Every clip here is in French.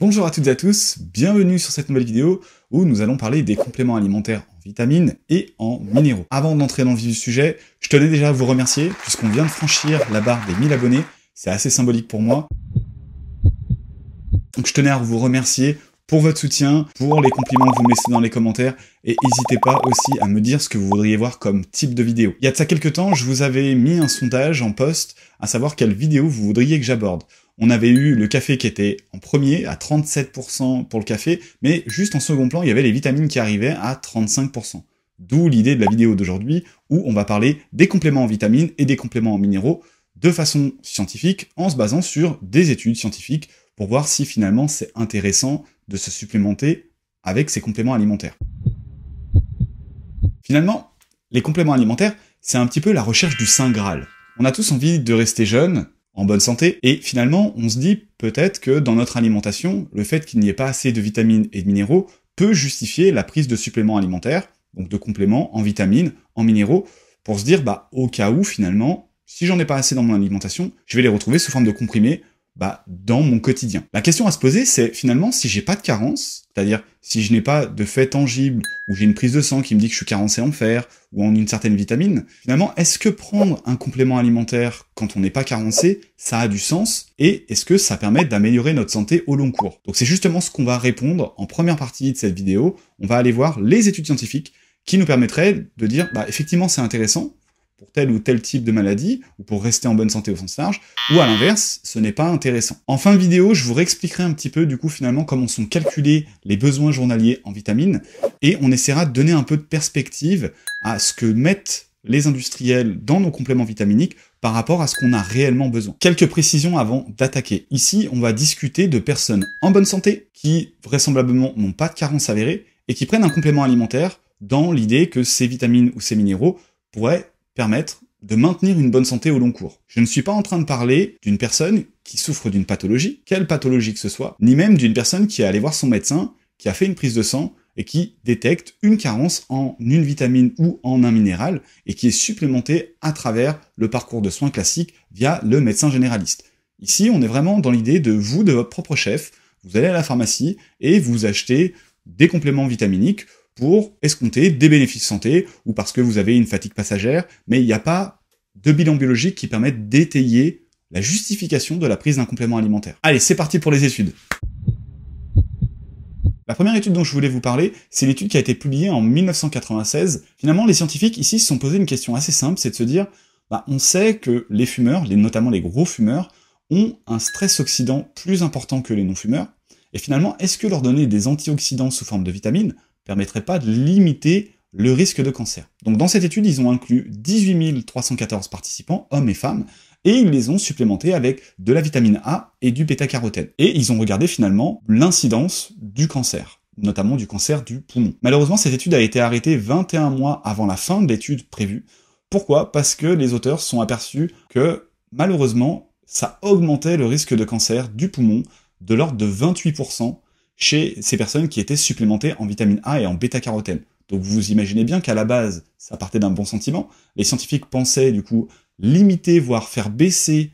Bonjour à toutes et à tous, bienvenue sur cette nouvelle vidéo où nous allons parler des compléments alimentaires en vitamines et en minéraux. Avant d'entrer dans le vif du sujet, je tenais déjà à vous remercier puisqu'on vient de franchir la barre des 1000 abonnés, c'est assez symbolique pour moi. Donc je tenais à vous remercier pour votre soutien, pour les compliments que vous me laissez dans les commentaires, et n'hésitez pas aussi à me dire ce que vous voudriez voir comme type de vidéo. Il y a de ça quelques temps, je vous avais mis un sondage en poste, à savoir quelle vidéo vous voudriez que j'aborde on avait eu le café qui était en premier à 37% pour le café, mais juste en second plan, il y avait les vitamines qui arrivaient à 35%. D'où l'idée de la vidéo d'aujourd'hui où on va parler des compléments en vitamines et des compléments en minéraux de façon scientifique en se basant sur des études scientifiques pour voir si finalement c'est intéressant de se supplémenter avec ces compléments alimentaires. Finalement, les compléments alimentaires, c'est un petit peu la recherche du Saint Graal. On a tous envie de rester jeune, en bonne santé. Et finalement, on se dit peut-être que dans notre alimentation, le fait qu'il n'y ait pas assez de vitamines et de minéraux peut justifier la prise de suppléments alimentaires, donc de compléments en vitamines, en minéraux, pour se dire, bah, au cas où, finalement, si j'en ai pas assez dans mon alimentation, je vais les retrouver sous forme de comprimés bah, dans mon quotidien. La question à se poser, c'est finalement si j'ai pas de carence, c'est-à-dire si je n'ai pas de fait tangible, ou j'ai une prise de sang qui me dit que je suis carencé en fer ou en une certaine vitamine, finalement, est-ce que prendre un complément alimentaire quand on n'est pas carencé, ça a du sens et est-ce que ça permet d'améliorer notre santé au long cours Donc c'est justement ce qu'on va répondre en première partie de cette vidéo. On va aller voir les études scientifiques qui nous permettraient de dire, bah, effectivement, c'est intéressant, pour tel ou tel type de maladie, ou pour rester en bonne santé au sens large, ou à l'inverse, ce n'est pas intéressant. En fin de vidéo, je vous réexpliquerai un petit peu du coup finalement comment sont calculés les besoins journaliers en vitamines, et on essaiera de donner un peu de perspective à ce que mettent les industriels dans nos compléments vitaminiques par rapport à ce qu'on a réellement besoin. Quelques précisions avant d'attaquer. Ici, on va discuter de personnes en bonne santé qui vraisemblablement n'ont pas de carence avérée et qui prennent un complément alimentaire dans l'idée que ces vitamines ou ces minéraux pourraient permettre de maintenir une bonne santé au long cours. Je ne suis pas en train de parler d'une personne qui souffre d'une pathologie, quelle pathologie que ce soit, ni même d'une personne qui est allée voir son médecin, qui a fait une prise de sang et qui détecte une carence en une vitamine ou en un minéral et qui est supplémentée à travers le parcours de soins classique via le médecin généraliste. Ici, on est vraiment dans l'idée de vous, de votre propre chef, vous allez à la pharmacie et vous achetez des compléments vitaminiques pour escompter des bénéfices santé ou parce que vous avez une fatigue passagère, mais il n'y a pas de bilan biologique qui permette d'étayer la justification de la prise d'un complément alimentaire. Allez, c'est parti pour les études. La première étude dont je voulais vous parler, c'est l'étude qui a été publiée en 1996. Finalement, les scientifiques ici se sont posés une question assez simple, c'est de se dire, bah, on sait que les fumeurs, notamment les gros fumeurs, ont un stress oxydant plus important que les non-fumeurs, et finalement, est-ce que leur donner des antioxydants sous forme de vitamines, permettrait pas de limiter le risque de cancer. Donc dans cette étude, ils ont inclus 18 314 participants, hommes et femmes, et ils les ont supplémentés avec de la vitamine A et du bêta-carotène. Et ils ont regardé finalement l'incidence du cancer, notamment du cancer du poumon. Malheureusement, cette étude a été arrêtée 21 mois avant la fin de l'étude prévue. Pourquoi Parce que les auteurs sont aperçus que malheureusement, ça augmentait le risque de cancer du poumon de l'ordre de 28% chez ces personnes qui étaient supplémentées en vitamine A et en bêta-carotène. Donc vous imaginez bien qu'à la base, ça partait d'un bon sentiment. Les scientifiques pensaient du coup limiter, voire faire baisser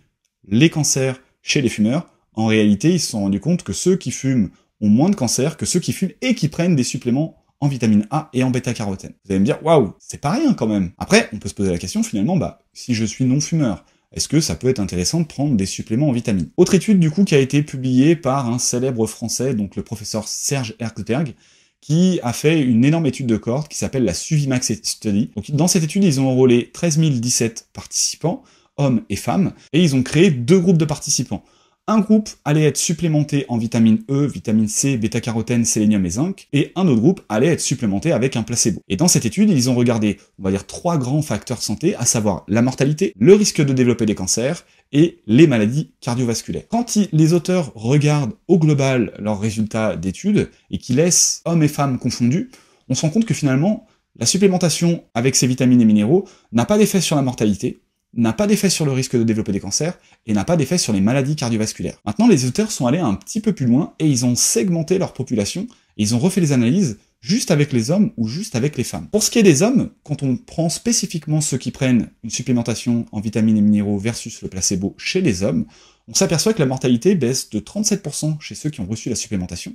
les cancers chez les fumeurs. En réalité, ils se sont rendus compte que ceux qui fument ont moins de cancers que ceux qui fument et qui prennent des suppléments en vitamine A et en bêta-carotène. Vous allez me dire, waouh, c'est pas rien quand même. Après, on peut se poser la question finalement, bah, si je suis non-fumeur, est-ce que ça peut être intéressant de prendre des suppléments en vitamines Autre étude du coup qui a été publiée par un célèbre français, donc le professeur Serge Herzberg, qui a fait une énorme étude de cohorte qui s'appelle la Suvimax Study. dans cette étude, ils ont enrôlé 13 017 participants, hommes et femmes, et ils ont créé deux groupes de participants un groupe allait être supplémenté en vitamine E, vitamine C, bêta-carotène, sélénium et zinc, et un autre groupe allait être supplémenté avec un placebo. Et dans cette étude, ils ont regardé, on va dire, trois grands facteurs santé, à savoir la mortalité, le risque de développer des cancers et les maladies cardiovasculaires. Quand les auteurs regardent au global leurs résultats d'études et qu'ils laissent hommes et femmes confondus, on se rend compte que finalement, la supplémentation avec ces vitamines et minéraux n'a pas d'effet sur la mortalité, n'a pas d'effet sur le risque de développer des cancers et n'a pas d'effet sur les maladies cardiovasculaires. Maintenant, les auteurs sont allés un petit peu plus loin et ils ont segmenté leur population et ils ont refait les analyses juste avec les hommes ou juste avec les femmes. Pour ce qui est des hommes, quand on prend spécifiquement ceux qui prennent une supplémentation en vitamines et minéraux versus le placebo chez les hommes, on s'aperçoit que la mortalité baisse de 37% chez ceux qui ont reçu la supplémentation,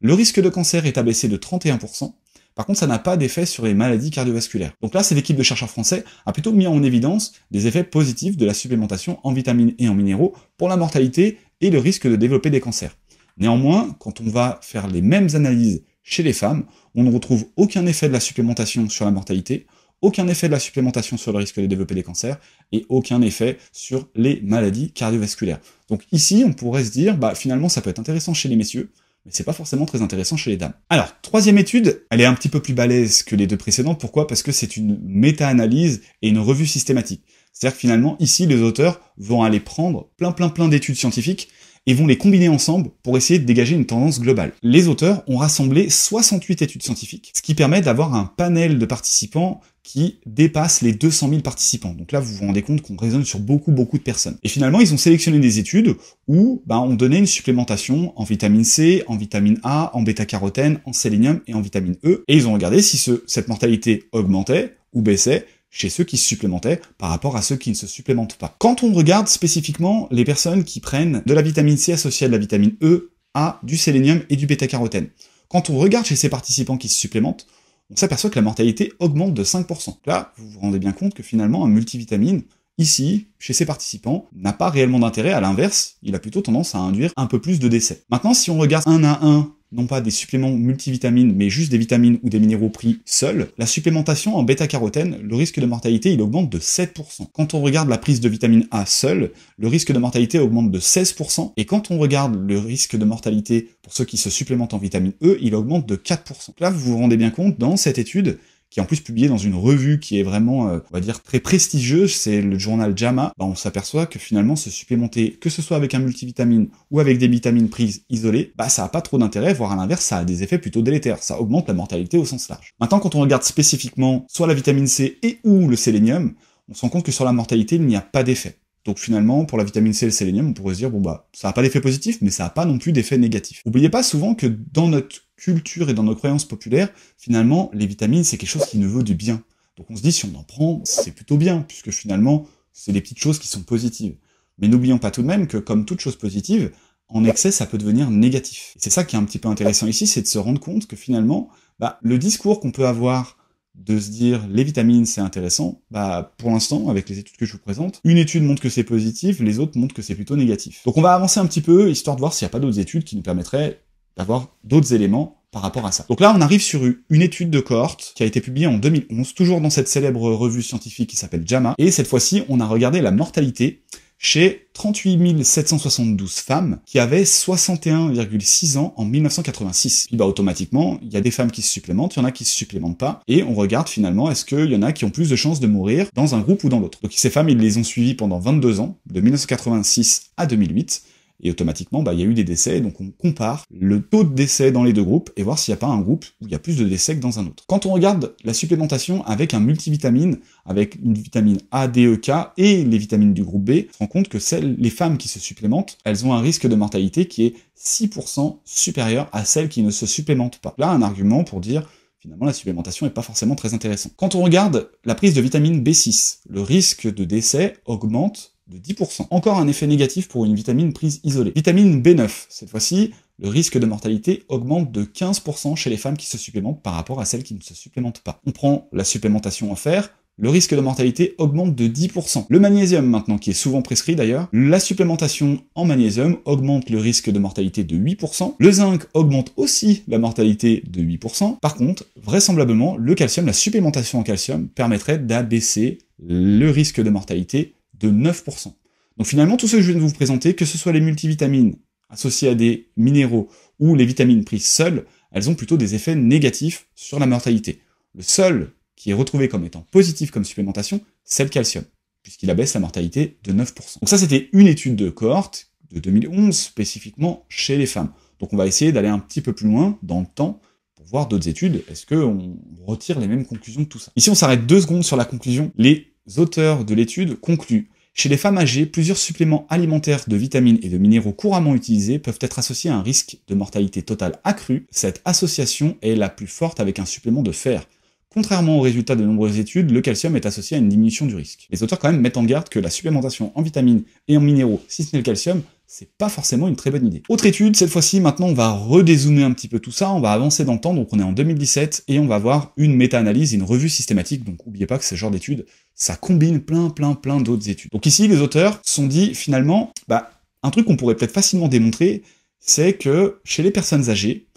le risque de cancer est abaissé de 31%, par contre, ça n'a pas d'effet sur les maladies cardiovasculaires. Donc là, c'est l'équipe de chercheurs français a plutôt mis en évidence des effets positifs de la supplémentation en vitamines et en minéraux pour la mortalité et le risque de développer des cancers. Néanmoins, quand on va faire les mêmes analyses chez les femmes, on ne retrouve aucun effet de la supplémentation sur la mortalité, aucun effet de la supplémentation sur le risque de développer des cancers et aucun effet sur les maladies cardiovasculaires. Donc ici, on pourrait se dire, bah, finalement, ça peut être intéressant chez les messieurs, mais c'est pas forcément très intéressant chez les dames. Alors, troisième étude, elle est un petit peu plus balèze que les deux précédentes, pourquoi Parce que c'est une méta-analyse et une revue systématique. C'est-à-dire que finalement, ici, les auteurs vont aller prendre plein plein plein d'études scientifiques et vont les combiner ensemble pour essayer de dégager une tendance globale. Les auteurs ont rassemblé 68 études scientifiques, ce qui permet d'avoir un panel de participants qui dépasse les 200 000 participants. Donc là, vous vous rendez compte qu'on raisonne sur beaucoup, beaucoup de personnes. Et finalement, ils ont sélectionné des études où bah, on donnait une supplémentation en vitamine C, en vitamine A, en bêta-carotène, en sélénium et en vitamine E. Et ils ont regardé si ce, cette mortalité augmentait ou baissait chez ceux qui se supplémentaient par rapport à ceux qui ne se supplémentent pas. Quand on regarde spécifiquement les personnes qui prennent de la vitamine C associée à de la vitamine E, A, du sélénium et du bêta-carotène, quand on regarde chez ces participants qui se supplémentent, on s'aperçoit que la mortalité augmente de 5%. Là, vous vous rendez bien compte que finalement, un multivitamine, ici, chez ses participants, n'a pas réellement d'intérêt, à l'inverse, il a plutôt tendance à induire un peu plus de décès. Maintenant, si on regarde un à un non pas des suppléments multivitamines, mais juste des vitamines ou des minéraux pris seuls, la supplémentation en bêta-carotène, le risque de mortalité, il augmente de 7%. Quand on regarde la prise de vitamine A seule, le risque de mortalité augmente de 16%, et quand on regarde le risque de mortalité pour ceux qui se supplémentent en vitamine E, il augmente de 4%. Là, vous vous rendez bien compte, dans cette étude, qui est en plus publié dans une revue qui est vraiment, euh, on va dire, très prestigieuse, c'est le journal JAMA, bah, on s'aperçoit que finalement se supplémenter, que ce soit avec un multivitamine ou avec des vitamines prises isolées, bah ça n'a pas trop d'intérêt, voire à l'inverse, ça a des effets plutôt délétères, ça augmente la mortalité au sens large. Maintenant, quand on regarde spécifiquement soit la vitamine C et ou le sélénium, on se rend compte que sur la mortalité, il n'y a pas d'effet. Donc finalement, pour la vitamine C et le sélénium, on pourrait se dire, bon bah, ça n'a pas d'effet positif, mais ça n'a pas non plus d'effet négatif. N'oubliez pas souvent que dans notre culture et dans nos croyances populaires, finalement, les vitamines, c'est quelque chose qui ne veut du bien. Donc on se dit, si on en prend, c'est plutôt bien, puisque finalement, c'est des petites choses qui sont positives. Mais n'oublions pas tout de même que, comme toute chose positive, en excès, ça peut devenir négatif. C'est ça qui est un petit peu intéressant ici, c'est de se rendre compte que finalement, bah, le discours qu'on peut avoir de se dire les vitamines c'est intéressant, bah pour l'instant avec les études que je vous présente, une étude montre que c'est positif, les autres montrent que c'est plutôt négatif. Donc on va avancer un petit peu histoire de voir s'il n'y a pas d'autres études qui nous permettraient d'avoir d'autres éléments par rapport à ça. Donc là, on arrive sur une étude de cohorte qui a été publiée en 2011, toujours dans cette célèbre revue scientifique qui s'appelle JAMA. Et cette fois-ci, on a regardé la mortalité chez 38 772 femmes qui avaient 61,6 ans en 1986. Puis bah automatiquement, il y a des femmes qui se supplémentent, il y en a qui se supplémentent pas, et on regarde finalement est-ce qu'il y en a qui ont plus de chances de mourir dans un groupe ou dans l'autre. Donc ces femmes, ils les ont suivies pendant 22 ans, de 1986 à 2008, et automatiquement, bah, il y a eu des décès, donc on compare le taux de décès dans les deux groupes et voir s'il n'y a pas un groupe où il y a plus de décès que dans un autre. Quand on regarde la supplémentation avec un multivitamine, avec une vitamine A, D, E, K et les vitamines du groupe B, on se rend compte que celles, les femmes qui se supplémentent, elles ont un risque de mortalité qui est 6% supérieur à celles qui ne se supplémentent pas. Là, un argument pour dire finalement la supplémentation n'est pas forcément très intéressante. Quand on regarde la prise de vitamine B6, le risque de décès augmente de 10%. Encore un effet négatif pour une vitamine prise isolée. Vitamine B9, cette fois-ci, le risque de mortalité augmente de 15% chez les femmes qui se supplémentent par rapport à celles qui ne se supplémentent pas. On prend la supplémentation en fer, le risque de mortalité augmente de 10%. Le magnésium maintenant, qui est souvent prescrit d'ailleurs, la supplémentation en magnésium augmente le risque de mortalité de 8%. Le zinc augmente aussi la mortalité de 8%. Par contre, vraisemblablement, le calcium, la supplémentation en calcium permettrait d'abaisser le risque de mortalité de 9%. Donc finalement, tout ce que je viens de vous présenter, que ce soit les multivitamines associées à des minéraux ou les vitamines prises seules, elles ont plutôt des effets négatifs sur la mortalité. Le seul qui est retrouvé comme étant positif comme supplémentation, c'est le calcium, puisqu'il abaisse la mortalité de 9%. Donc ça, c'était une étude de cohorte de 2011, spécifiquement chez les femmes. Donc on va essayer d'aller un petit peu plus loin dans le temps pour voir d'autres études. Est-ce qu'on retire les mêmes conclusions de tout ça Ici, on s'arrête deux secondes sur la conclusion. Les auteurs de l'étude concluent chez les femmes âgées, plusieurs suppléments alimentaires de vitamines et de minéraux couramment utilisés peuvent être associés à un risque de mortalité totale accrue. Cette association est la plus forte avec un supplément de fer. Contrairement aux résultats de nombreuses études, le calcium est associé à une diminution du risque. Les auteurs quand même mettent en garde que la supplémentation en vitamines et en minéraux, si ce n'est le calcium, c'est pas forcément une très bonne idée. Autre étude, cette fois-ci, maintenant on va redézoomer un petit peu tout ça, on va avancer dans le temps, donc on est en 2017, et on va voir une méta-analyse, une revue systématique, donc n'oubliez pas que ce genre d'études, ça combine plein plein plein d'autres études. Donc ici, les auteurs se sont dit, finalement, bah, un truc qu'on pourrait peut-être facilement démontrer, c'est que chez les personnes âgées,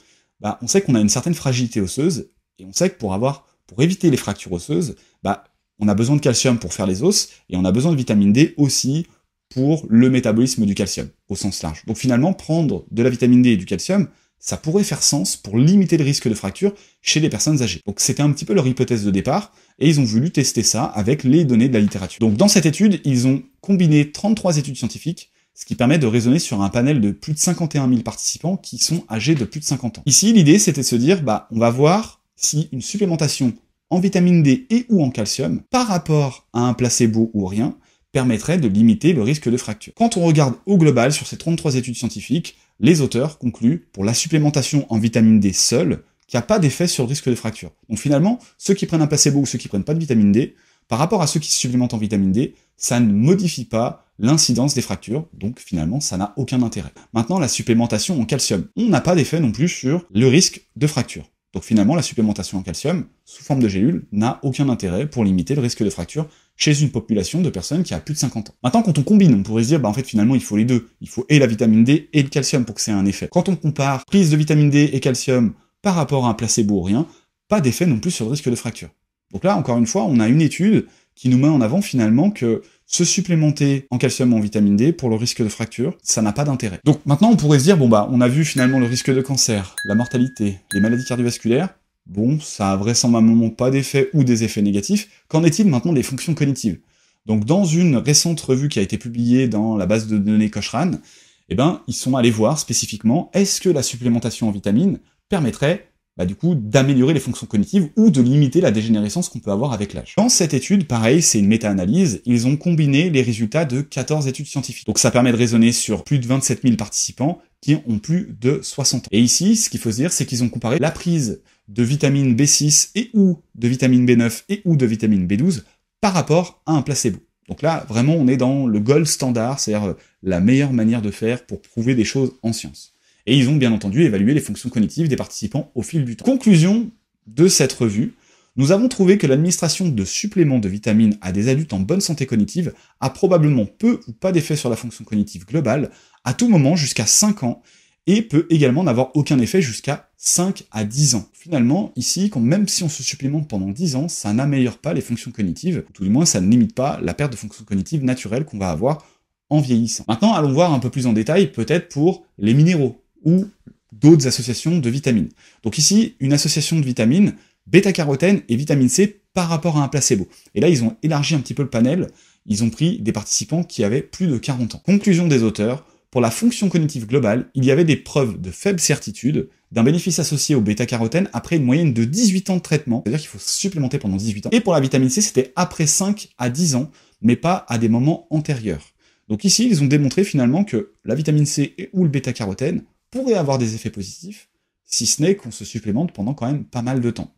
bah, on sait qu'on a une certaine fragilité osseuse, et on sait que pour avoir pour éviter les fractures osseuses, bah, on a besoin de calcium pour faire les os et on a besoin de vitamine D aussi pour le métabolisme du calcium au sens large. Donc finalement, prendre de la vitamine D et du calcium, ça pourrait faire sens pour limiter le risque de fracture chez les personnes âgées. Donc c'était un petit peu leur hypothèse de départ, et ils ont voulu tester ça avec les données de la littérature. Donc dans cette étude, ils ont combiné 33 études scientifiques, ce qui permet de raisonner sur un panel de plus de 51 000 participants qui sont âgés de plus de 50 ans. Ici, l'idée c'était de se dire, bah on va voir si une supplémentation en vitamine D et ou en calcium par rapport à un placebo ou rien permettrait de limiter le risque de fracture. Quand on regarde au global sur ces 33 études scientifiques, les auteurs concluent pour la supplémentation en vitamine D seule qu'il n'y a pas d'effet sur le risque de fracture. Donc finalement, ceux qui prennent un placebo ou ceux qui prennent pas de vitamine D, par rapport à ceux qui se supplémentent en vitamine D, ça ne modifie pas l'incidence des fractures, donc finalement ça n'a aucun intérêt. Maintenant, la supplémentation en calcium. On n'a pas d'effet non plus sur le risque de fracture. Donc finalement, la supplémentation en calcium, sous forme de gélules, n'a aucun intérêt pour limiter le risque de fracture chez une population de personnes qui a plus de 50 ans. Maintenant, quand on combine, on pourrait se dire, bah en fait, finalement, il faut les deux. Il faut et la vitamine D et le calcium pour que c'est un effet. Quand on compare prise de vitamine D et calcium par rapport à un placebo ou rien, pas d'effet non plus sur le risque de fracture. Donc là, encore une fois, on a une étude qui nous met en avant finalement que se supplémenter en calcium ou en vitamine D pour le risque de fracture, ça n'a pas d'intérêt. Donc maintenant, on pourrait se dire, bon bah, on a vu finalement le risque de cancer, la mortalité, les maladies cardiovasculaires, bon, ça a vraisemblablement pas d'effet ou des effets négatifs. Qu'en est-il maintenant des fonctions cognitives Donc, dans une récente revue qui a été publiée dans la base de données Cochrane, eh ben, ils sont allés voir spécifiquement est-ce que la supplémentation en vitamine permettrait bah, du coup, d'améliorer les fonctions cognitives ou de limiter la dégénérescence qu'on peut avoir avec l'âge. Dans cette étude, pareil, c'est une méta-analyse, ils ont combiné les résultats de 14 études scientifiques. Donc ça permet de raisonner sur plus de 27 000 participants qui ont plus de 60 ans. Et ici, ce qu'il faut se dire, c'est qu'ils ont comparé la prise de vitamine B6 et ou de vitamine B9 et ou de vitamine B12 par rapport à un placebo. Donc là, vraiment, on est dans le gold standard, c'est-à-dire euh, la meilleure manière de faire pour prouver des choses en science et ils ont bien entendu évalué les fonctions cognitives des participants au fil du temps. Conclusion de cette revue, nous avons trouvé que l'administration de suppléments de vitamines à des adultes en bonne santé cognitive a probablement peu ou pas d'effet sur la fonction cognitive globale, à tout moment jusqu'à 5 ans, et peut également n'avoir aucun effet jusqu'à 5 à 10 ans. Finalement, ici, même si on se supplémente pendant 10 ans, ça n'améliore pas les fonctions cognitives, ou tout du moins ça ne limite pas la perte de fonctions cognitives naturelles qu'on va avoir en vieillissant. Maintenant, allons voir un peu plus en détail, peut-être pour les minéraux ou d'autres associations de vitamines. Donc ici, une association de vitamines, bêta-carotène et vitamine C par rapport à un placebo. Et là, ils ont élargi un petit peu le panel, ils ont pris des participants qui avaient plus de 40 ans. Conclusion des auteurs, pour la fonction cognitive globale, il y avait des preuves de faible certitude d'un bénéfice associé au bêta-carotène après une moyenne de 18 ans de traitement, c'est-à-dire qu'il faut supplémenter pendant 18 ans. Et pour la vitamine C, c'était après 5 à 10 ans, mais pas à des moments antérieurs. Donc ici, ils ont démontré finalement que la vitamine C ou le bêta-carotène pourrait avoir des effets positifs, si ce n'est qu'on se supplémente pendant quand même pas mal de temps.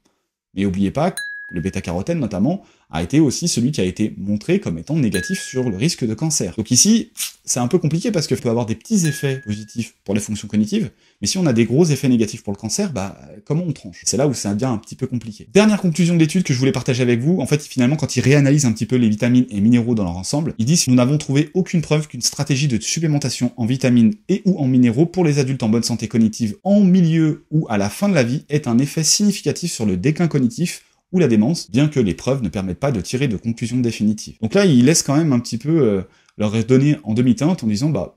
Mais oubliez pas le bêta-carotène notamment, a été aussi celui qui a été montré comme étant négatif sur le risque de cancer. Donc ici, c'est un peu compliqué parce que peut avoir des petits effets positifs pour les fonctions cognitives, mais si on a des gros effets négatifs pour le cancer, bah comment on tranche C'est là où ça devient un petit peu compliqué. Dernière conclusion d'étude que je voulais partager avec vous, en fait finalement quand ils réanalysent un petit peu les vitamines et minéraux dans leur ensemble, ils disent nous n'avons trouvé aucune preuve qu'une stratégie de supplémentation en vitamines et ou en minéraux pour les adultes en bonne santé cognitive en milieu ou à la fin de la vie ait un effet significatif sur le déclin cognitif ou la démence, bien que les preuves ne permettent pas de tirer de conclusions définitives. Donc là, il laisse quand même un petit peu euh, leur donner en demi-teinte en disant bah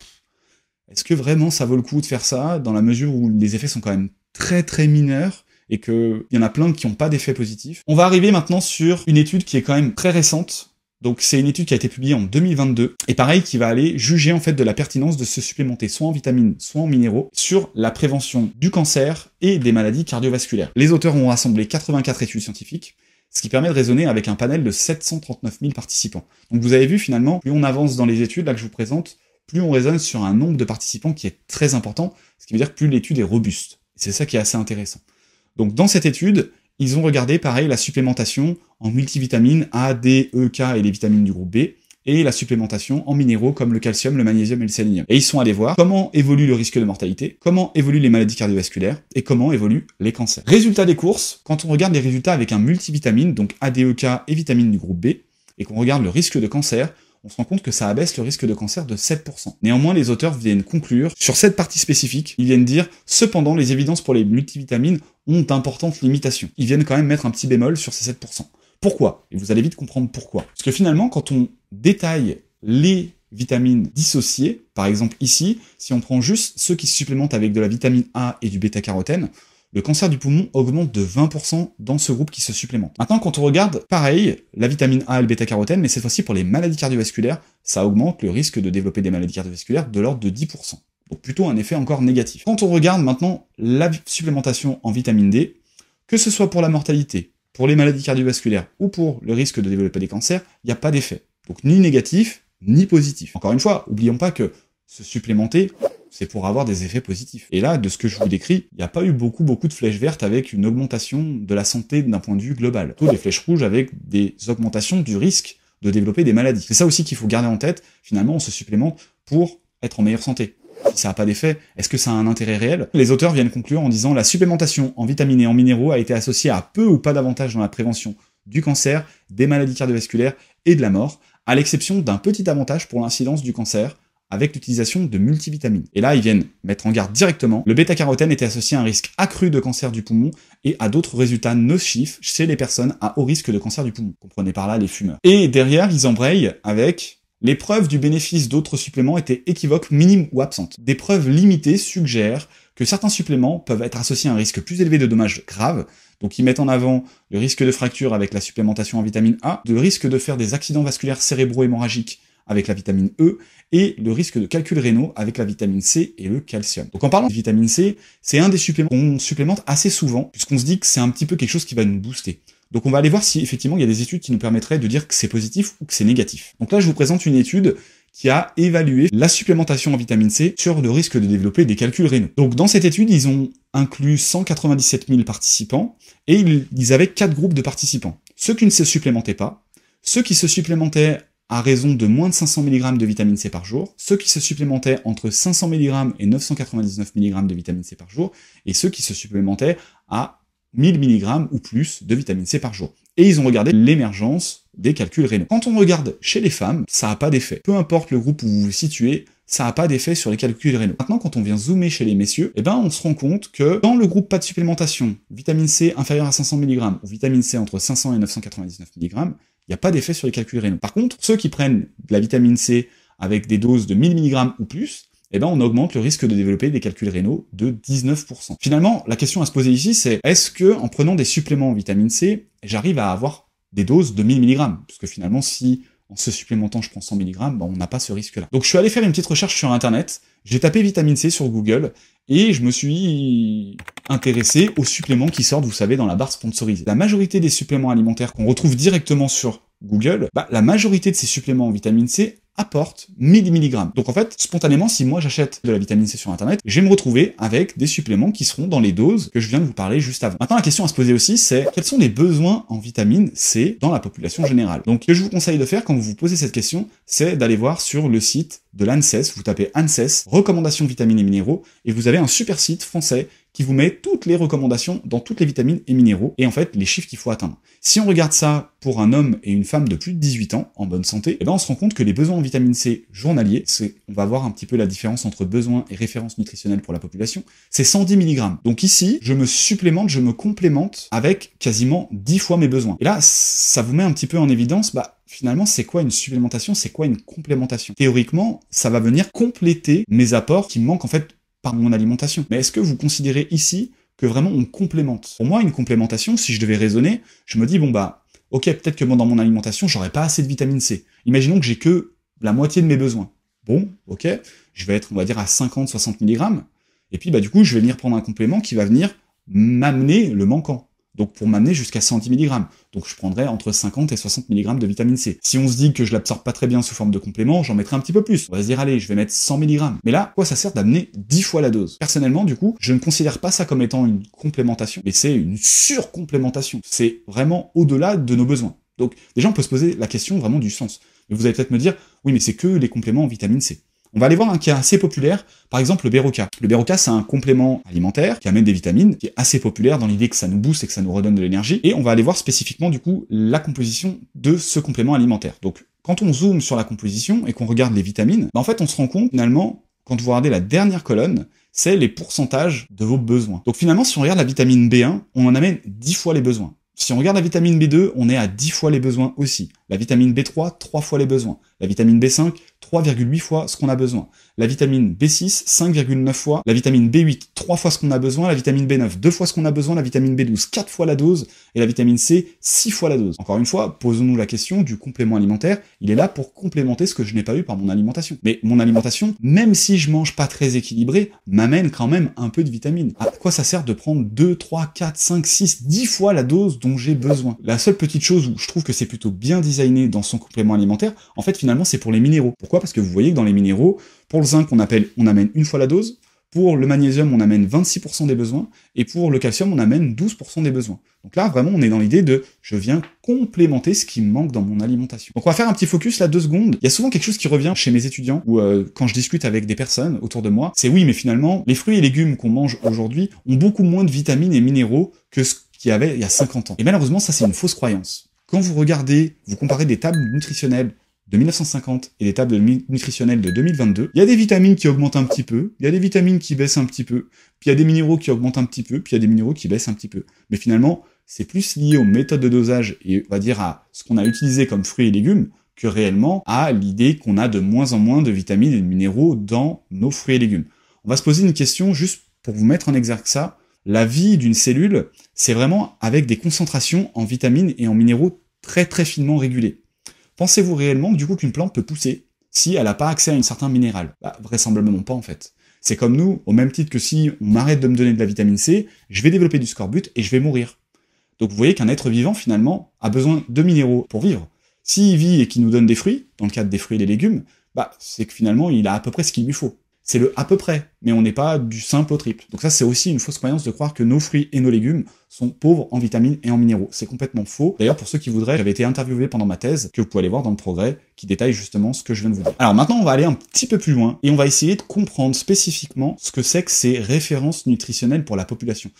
est-ce que vraiment ça vaut le coup de faire ça dans la mesure où les effets sont quand même très très mineurs et qu'il y en a plein qui n'ont pas d'effets positifs. On va arriver maintenant sur une étude qui est quand même très récente donc c'est une étude qui a été publiée en 2022 et pareil qui va aller juger en fait de la pertinence de se supplémenter soit en vitamines, soit en minéraux sur la prévention du cancer et des maladies cardiovasculaires. Les auteurs ont rassemblé 84 études scientifiques ce qui permet de raisonner avec un panel de 739 000 participants. Donc vous avez vu finalement, plus on avance dans les études là que je vous présente, plus on raisonne sur un nombre de participants qui est très important, ce qui veut dire que plus l'étude est robuste. C'est ça qui est assez intéressant. Donc dans cette étude, ils ont regardé, pareil, la supplémentation en multivitamines A, D, E, K et les vitamines du groupe B, et la supplémentation en minéraux comme le calcium, le magnésium et le sélénium. Et ils sont allés voir comment évolue le risque de mortalité, comment évoluent les maladies cardiovasculaires et comment évoluent les cancers. Résultat des courses, quand on regarde les résultats avec un multivitamine, donc ADEK et vitamines du groupe B, et qu'on regarde le risque de cancer, on se rend compte que ça abaisse le risque de cancer de 7%. Néanmoins, les auteurs viennent conclure sur cette partie spécifique, ils viennent dire cependant les évidences pour les multivitamines ont d'importantes limitations. Ils viennent quand même mettre un petit bémol sur ces 7%. Pourquoi Et vous allez vite comprendre pourquoi. Parce que finalement, quand on détaille les vitamines dissociées, par exemple ici, si on prend juste ceux qui se supplémentent avec de la vitamine A et du bêta-carotène, le cancer du poumon augmente de 20% dans ce groupe qui se supplémente. Maintenant, quand on regarde, pareil, la vitamine A et le bêta-carotène, mais cette fois-ci pour les maladies cardiovasculaires, ça augmente le risque de développer des maladies cardiovasculaires de l'ordre de 10%. Donc plutôt un effet encore négatif. Quand on regarde maintenant la supplémentation en vitamine D, que ce soit pour la mortalité, pour les maladies cardiovasculaires ou pour le risque de développer des cancers, il n'y a pas d'effet. Donc ni négatif, ni positif. Encore une fois, oublions pas que se supplémenter, c'est pour avoir des effets positifs. Et là, de ce que je vous décris, il n'y a pas eu beaucoup, beaucoup de flèches vertes avec une augmentation de la santé d'un point de vue global. Plutôt des flèches rouges avec des augmentations du risque de développer des maladies. C'est ça aussi qu'il faut garder en tête. Finalement, on se supplémente pour être en meilleure santé. Si ça n'a pas d'effet, est-ce que ça a un intérêt réel Les auteurs viennent conclure en disant la supplémentation en vitamines et en minéraux a été associée à peu ou pas d'avantages dans la prévention du cancer, des maladies cardiovasculaires et de la mort, à l'exception d'un petit avantage pour l'incidence du cancer, avec l'utilisation de multivitamines. Et là, ils viennent mettre en garde directement, le bêta-carotène était associé à un risque accru de cancer du poumon et à d'autres résultats nocifs chez les personnes à haut risque de cancer du poumon. Comprenez par là les fumeurs. Et derrière, ils embrayent avec les preuves du bénéfice d'autres suppléments étaient équivoques, minimes ou absentes. Des preuves limitées suggèrent que certains suppléments peuvent être associés à un risque plus élevé de dommages graves, donc ils mettent en avant le risque de fracture avec la supplémentation en vitamine A, le risque de faire des accidents vasculaires cérébro-hémorragiques avec la vitamine E et le risque de calculs rénaux avec la vitamine C et le calcium. Donc en parlant de vitamine C, c'est un des suppléments qu'on supplémente assez souvent puisqu'on se dit que c'est un petit peu quelque chose qui va nous booster. Donc on va aller voir si effectivement il y a des études qui nous permettraient de dire que c'est positif ou que c'est négatif. Donc là je vous présente une étude qui a évalué la supplémentation en vitamine C sur le risque de développer des calculs rénaux. Donc dans cette étude, ils ont inclus 197 000 participants et ils, avaient quatre groupes de participants. Ceux qui ne se supplémentaient pas, ceux qui se supplémentaient à raison de moins de 500 mg de vitamine C par jour, ceux qui se supplémentaient entre 500 mg et 999 mg de vitamine C par jour, et ceux qui se supplémentaient à 1000 mg ou plus de vitamine C par jour. Et ils ont regardé l'émergence des calculs rénaux. Quand on regarde chez les femmes, ça n'a pas d'effet. Peu importe le groupe où vous vous situez, ça n'a pas d'effet sur les calculs rénaux. Maintenant, quand on vient zoomer chez les messieurs, eh ben, on se rend compte que dans le groupe pas de supplémentation, vitamine C inférieure à 500 mg ou vitamine C entre 500 et 999 mg, il n'y a pas d'effet sur les calculs rénaux. Par contre, ceux qui prennent de la vitamine C avec des doses de 1000 mg ou plus, eh ben, on augmente le risque de développer des calculs rénaux de 19%. Finalement, la question à se poser ici, c'est est-ce que, en prenant des suppléments en vitamine C, j'arrive à avoir des doses de 1000 mg? Parce que finalement, si en se supplémentant, je prends 100 mg, ben, on n'a pas ce risque-là. Donc, je suis allé faire une petite recherche sur Internet. J'ai tapé vitamine C sur Google et je me suis intéressé aux suppléments qui sortent, vous savez, dans la barre sponsorisée. La majorité des suppléments alimentaires qu'on retrouve directement sur Google, bah, la majorité de ces suppléments en vitamine C apporte 1000 mg. Donc en fait, spontanément, si moi j'achète de la vitamine C sur Internet, je vais me retrouver avec des suppléments qui seront dans les doses que je viens de vous parler juste avant. Maintenant, la question à se poser aussi, c'est quels sont les besoins en vitamine C dans la population générale Donc ce que je vous conseille de faire quand vous vous posez cette question, c'est d'aller voir sur le site de l'ANSES, vous tapez ANSES, recommandations vitamines et minéraux, et vous avez un super site français qui vous met toutes les recommandations dans toutes les vitamines et minéraux, et en fait les chiffres qu'il faut atteindre. Si on regarde ça pour un homme et une femme de plus de 18 ans, en bonne santé, eh ben on se rend compte que les besoins en vitamine C journaliers, c'est, on va voir un petit peu la différence entre besoins et références nutritionnelles pour la population, c'est 110 mg. Donc ici, je me supplémente, je me complémente avec quasiment 10 fois mes besoins. Et là, ça vous met un petit peu en évidence, bah, finalement, c'est quoi une supplémentation, c'est quoi une complémentation Théoriquement, ça va venir compléter mes apports qui me manquent en fait par mon alimentation. Mais est-ce que vous considérez ici que vraiment on complémente Pour moi, une complémentation, si je devais raisonner, je me dis, bon bah, ok, peut-être que moi dans mon alimentation, j'aurais pas assez de vitamine C. Imaginons que j'ai que la moitié de mes besoins. Bon, ok, je vais être, on va dire, à 50-60 mg. Et puis, bah, du coup, je vais venir prendre un complément qui va venir m'amener le manquant donc pour m'amener jusqu'à 110 mg. Donc je prendrai entre 50 et 60 mg de vitamine C. Si on se dit que je l'absorbe pas très bien sous forme de complément, j'en mettrai un petit peu plus. On va se dire allez, je vais mettre 100 mg. Mais là, quoi ça sert d'amener 10 fois la dose Personnellement, du coup, je ne considère pas ça comme étant une complémentation, mais c'est une surcomplémentation. C'est vraiment au-delà de nos besoins. Donc déjà, on peut se poser la question vraiment du sens. vous allez peut-être me dire oui, mais c'est que les compléments en vitamine C. On va aller voir un cas assez populaire, par exemple le Beroca. Le Beroca, c'est un complément alimentaire qui amène des vitamines, qui est assez populaire dans l'idée que ça nous booste et que ça nous redonne de l'énergie. Et on va aller voir spécifiquement, du coup, la composition de ce complément alimentaire. Donc, quand on zoome sur la composition et qu'on regarde les vitamines, bah, en fait, on se rend compte, finalement, quand vous regardez la dernière colonne, c'est les pourcentages de vos besoins. Donc finalement, si on regarde la vitamine B1, on en amène 10 fois les besoins. Si on regarde la vitamine B2, on est à 10 fois les besoins aussi. La vitamine B3, 3 fois les besoins. La vitamine B5, 3,8 fois ce qu'on a besoin. La vitamine B6, 5,9 fois. La vitamine B8, 3 fois ce qu'on a besoin. La vitamine B9, 2 fois ce qu'on a besoin. La vitamine B12, 4 fois la dose. Et la vitamine C, 6 fois la dose. Encore une fois, posons-nous la question du complément alimentaire. Il est là pour complémenter ce que je n'ai pas eu par mon alimentation. Mais mon alimentation, même si je mange pas très équilibré, m'amène quand même un peu de vitamine. À quoi ça sert de prendre 2, 3, 4, 5, 6, 10 fois la dose dont j'ai besoin La seule petite chose où je trouve que c'est plutôt bien designé dans son complément alimentaire, en fait, finalement, c'est pour les minéraux. Parce que vous voyez que dans les minéraux, pour le zinc, on, appelle, on amène une fois la dose, pour le magnésium, on amène 26% des besoins, et pour le calcium, on amène 12% des besoins. Donc là, vraiment, on est dans l'idée de je viens complémenter ce qui me manque dans mon alimentation. Donc on va faire un petit focus là, deux secondes. Il y a souvent quelque chose qui revient chez mes étudiants, ou euh, quand je discute avec des personnes autour de moi, c'est oui, mais finalement, les fruits et légumes qu'on mange aujourd'hui ont beaucoup moins de vitamines et minéraux que ce qu'il y avait il y a 50 ans. Et malheureusement, ça, c'est une fausse croyance. Quand vous regardez, vous comparez des tables nutritionnelles de 1950 et des tables nutritionnelles de 2022, il y a des vitamines qui augmentent un petit peu, il y a des vitamines qui baissent un petit peu, puis il y a des minéraux qui augmentent un petit peu, puis il y a des minéraux qui baissent un petit peu. Mais finalement, c'est plus lié aux méthodes de dosage et on va dire à ce qu'on a utilisé comme fruits et légumes que réellement à l'idée qu'on a de moins en moins de vitamines et de minéraux dans nos fruits et légumes. On va se poser une question juste pour vous mettre en exergue ça. La vie d'une cellule, c'est vraiment avec des concentrations en vitamines et en minéraux très très finement régulées. Pensez-vous réellement du coup qu'une plante peut pousser si elle n'a pas accès à un certain minéral bah, Vraisemblablement pas en fait. C'est comme nous, au même titre que si on m'arrête de me donner de la vitamine C, je vais développer du scorbut et je vais mourir. Donc vous voyez qu'un être vivant finalement a besoin de minéraux pour vivre. S'il vit et qu'il nous donne des fruits, dans le cadre des fruits et des légumes, bah, c'est que finalement il a à peu près ce qu'il lui faut c'est le à peu près, mais on n'est pas du simple au triple. Donc ça, c'est aussi une fausse croyance de croire que nos fruits et nos légumes sont pauvres en vitamines et en minéraux. C'est complètement faux. D'ailleurs, pour ceux qui voudraient, j'avais été interviewé pendant ma thèse, que vous pouvez aller voir dans le progrès, qui détaille justement ce que je viens de vous dire. Alors maintenant, on va aller un petit peu plus loin et on va essayer de comprendre spécifiquement ce que c'est que ces références nutritionnelles pour la population.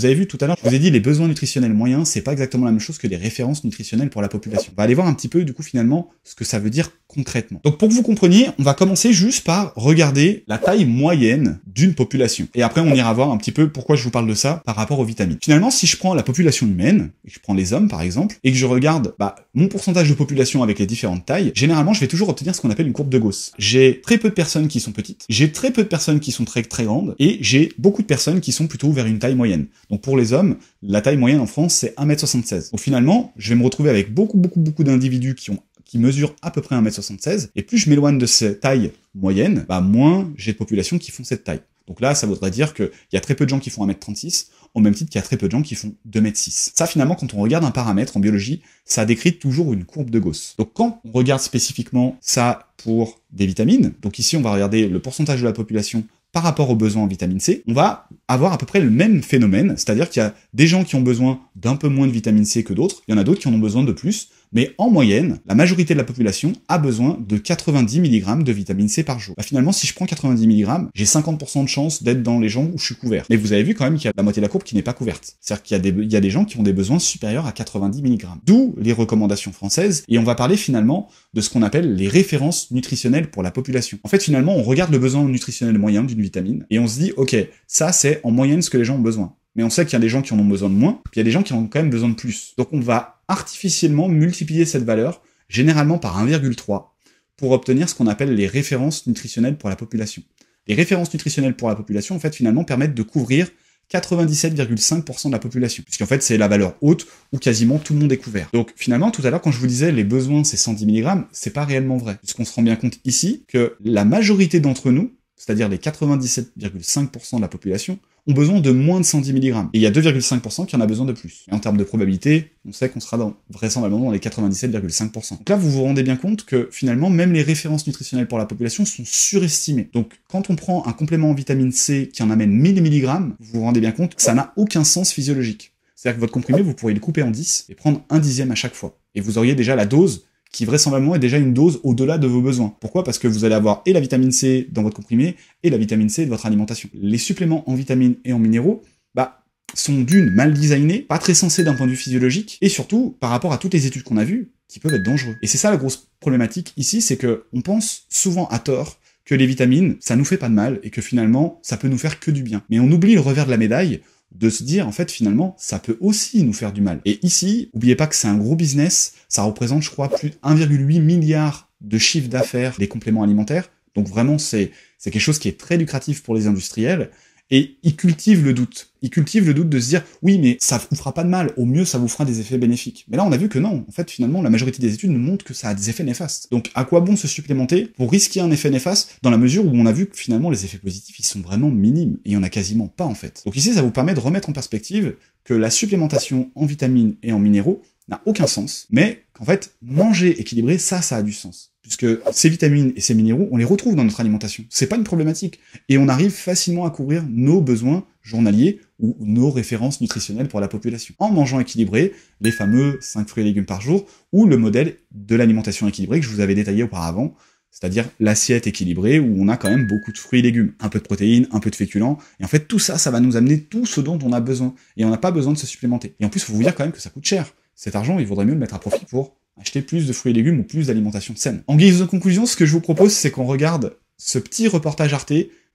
Vous avez vu tout à l'heure, je vous ai dit les besoins nutritionnels moyens, c'est pas exactement la même chose que les références nutritionnelles pour la population. On va aller voir un petit peu du coup finalement ce que ça veut dire concrètement. Donc pour que vous compreniez, on va commencer juste par regarder la taille moyenne d'une population. Et après on ira voir un petit peu pourquoi je vous parle de ça par rapport aux vitamines. Finalement, si je prends la population humaine, et je prends les hommes par exemple, et que je regarde bah, mon pourcentage de population avec les différentes tailles, généralement je vais toujours obtenir ce qu'on appelle une courbe de Gauss. J'ai très peu de personnes qui sont petites, j'ai très peu de personnes qui sont très très grandes, et j'ai beaucoup de personnes qui sont plutôt vers une taille moyenne. Donc pour les hommes, la taille moyenne en France, c'est 1m76. Donc finalement, je vais me retrouver avec beaucoup, beaucoup, beaucoup d'individus qui qui mesurent à peu près 1m76, et plus je m'éloigne de cette taille moyenne, bah moins j'ai de populations qui font cette taille. Donc là, ça voudrait dire qu'il y a très peu de gens qui font 1m36, au même titre qu'il y a très peu de gens qui font 2m6. Ça, finalement, quand on regarde un paramètre en biologie, ça décrit toujours une courbe de Gauss. Donc quand on regarde spécifiquement ça pour des vitamines, donc ici, on va regarder le pourcentage de la population par rapport aux besoins en vitamine C, on va avoir à peu près le même phénomène, c'est-à-dire qu'il y a des gens qui ont besoin d'un peu moins de vitamine C que d'autres, il y en a d'autres qui en ont besoin de plus, mais en moyenne, la majorité de la population a besoin de 90 mg de vitamine C par jour. Bah, finalement, si je prends 90 mg, j'ai 50% de chance d'être dans les gens où je suis couvert. Mais vous avez vu quand même qu'il y a la moitié de la courbe qui n'est pas couverte. C'est-à-dire qu'il y, a des, y a des gens qui ont des besoins supérieurs à 90 mg. D'où les recommandations françaises, et on va parler finalement de ce qu'on appelle les références nutritionnelles pour la population. En fait, finalement, on regarde le besoin nutritionnel moyen d'une vitamine, et on se dit, ok, ça c'est en moyenne ce que les gens ont besoin. Mais on sait qu'il y a des gens qui en ont besoin de moins, puis il y a des gens qui en ont quand même besoin de plus. Donc on va artificiellement multiplier cette valeur, généralement par 1,3, pour obtenir ce qu'on appelle les références nutritionnelles pour la population. Les références nutritionnelles pour la population, en fait, finalement, permettent de couvrir 97,5% de la population, puisqu'en fait c'est la valeur haute où quasiment tout le monde est couvert. Donc finalement, tout à l'heure quand je vous disais les besoins c'est 110 mg, c'est pas réellement vrai, qu'on se rend bien compte ici que la majorité d'entre nous, c'est-à-dire les 97,5% de la population, ont besoin de moins de 110 mg. Et il y a 2,5% qui en a besoin de plus. Et en termes de probabilité, on sait qu'on sera dans, vraisemblablement dans les 97,5%. Donc là, vous vous rendez bien compte que finalement, même les références nutritionnelles pour la population sont surestimées. Donc quand on prend un complément en vitamine C qui en amène 1000 mg, vous vous rendez bien compte que ça n'a aucun sens physiologique. C'est-à-dire que votre comprimé, vous pourriez le couper en 10 et prendre un dixième à chaque fois. Et vous auriez déjà la dose qui vraisemblablement est déjà une dose au-delà de vos besoins. Pourquoi Parce que vous allez avoir et la vitamine C dans votre comprimé et la vitamine C de votre alimentation. Les suppléments en vitamines et en minéraux, bah sont d'une mal designés, pas très sensés d'un point de vue physiologique, et surtout par rapport à toutes les études qu'on a vues, qui peuvent être dangereux. Et c'est ça la grosse problématique ici, c'est que on pense souvent à tort que les vitamines, ça nous fait pas de mal et que finalement, ça peut nous faire que du bien. Mais on oublie le revers de la médaille de se dire en fait finalement ça peut aussi nous faire du mal. Et ici, oubliez pas que c'est un gros business, ça représente je crois plus de 1,8 milliard de chiffre d'affaires des compléments alimentaires. Donc vraiment c'est c'est quelque chose qui est très lucratif pour les industriels et ils cultive le doute. Ils cultive le doute de se dire, oui, mais ça vous fera pas de mal. Au mieux, ça vous fera des effets bénéfiques. Mais là, on a vu que non. En fait, finalement, la majorité des études montrent que ça a des effets néfastes. Donc, à quoi bon se supplémenter pour risquer un effet néfaste dans la mesure où on a vu que finalement, les effets positifs, ils sont vraiment minimes. Et il y en a quasiment pas, en fait. Donc ici, ça vous permet de remettre en perspective que la supplémentation en vitamines et en minéraux, n'a aucun sens, mais qu'en fait, manger équilibré, ça, ça a du sens. Puisque ces vitamines et ces minéraux, on les retrouve dans notre alimentation. C'est pas une problématique. Et on arrive facilement à couvrir nos besoins journaliers ou nos références nutritionnelles pour la population. En mangeant équilibré, les fameux 5 fruits et légumes par jour, ou le modèle de l'alimentation équilibrée que je vous avais détaillé auparavant, c'est-à-dire l'assiette équilibrée où on a quand même beaucoup de fruits et légumes, un peu de protéines, un peu de féculents, et en fait tout ça, ça va nous amener tout ce dont on a besoin, et on n'a pas besoin de se supplémenter. Et en plus, il faut vous dire quand même que ça coûte cher. Cet argent, il vaudrait mieux le mettre à profit pour acheter plus de fruits et légumes ou plus d'alimentation saine. En guise de conclusion, ce que je vous propose, c'est qu'on regarde ce petit reportage Arte.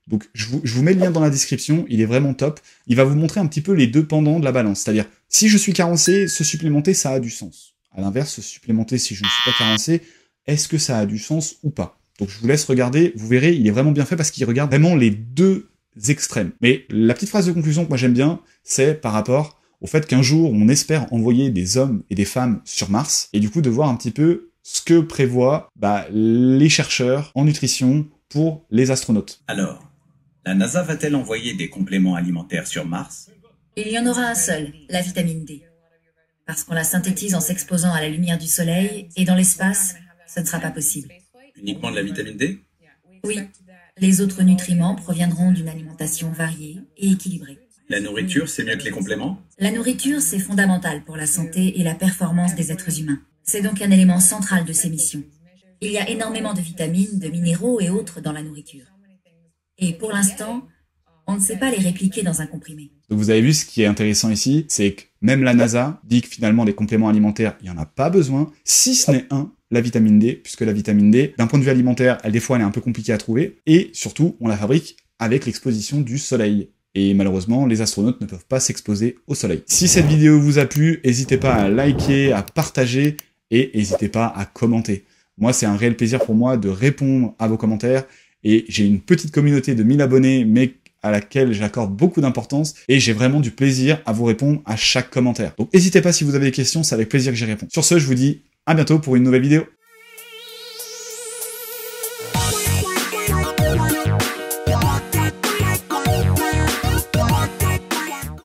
Donc, je vous, mets le lien dans la description, il est vraiment top. Il va vous montrer un petit peu les deux pendants de la balance. C'est-à-dire, si je suis carencé, se supplémenter, ça a du sens. À l'inverse, se supplémenter si je ne suis pas carencé, est-ce que ça a du sens ou pas Donc, je vous laisse regarder, vous verrez, il est vraiment bien fait parce qu'il regarde vraiment les deux extrêmes. Mais la petite phrase de conclusion que moi j'aime bien, c'est par rapport au fait qu'un jour on espère envoyer des hommes et des femmes sur Mars, et du coup de voir un petit peu ce que prévoient bah, les chercheurs en nutrition pour les astronautes. Alors, la NASA va-t-elle envoyer des compléments alimentaires sur Mars Il y en aura un seul, la vitamine D. Parce qu'on la synthétise en s'exposant à la lumière du Soleil, et dans l'espace, ce ne sera pas possible. Uniquement de la vitamine D Oui. Les autres nutriments proviendront d'une alimentation variée et équilibrée. La nourriture, c'est mieux que les compléments La nourriture, c'est fondamental pour la santé et la performance des êtres humains. C'est donc un élément central de ces missions. Il y a énormément de vitamines, de minéraux et autres dans la nourriture. Et pour l'instant, on ne sait pas les répliquer dans un comprimé. vous avez vu ce qui est intéressant ici, c'est que même la NASA dit que finalement des compléments alimentaires, il n'y en a pas besoin, si ce n'est un, la vitamine D, puisque la vitamine D, d'un point de vue alimentaire, elle des fois elle est un peu compliquée à trouver, et surtout on la fabrique avec l'exposition du soleil et malheureusement les astronautes ne peuvent pas s'exposer au soleil. Si cette vidéo vous a plu, n'hésitez pas à liker, à partager et n'hésitez pas à commenter. Moi c'est un réel plaisir pour moi de répondre à vos commentaires et j'ai une petite communauté de 1000 abonnés mais à laquelle j'accorde beaucoup d'importance et j'ai vraiment du plaisir à vous répondre à chaque commentaire. Donc n'hésitez pas si vous avez des questions, c'est avec plaisir que j'y réponds. Sur ce, je vous dis à bientôt pour une nouvelle vidéo.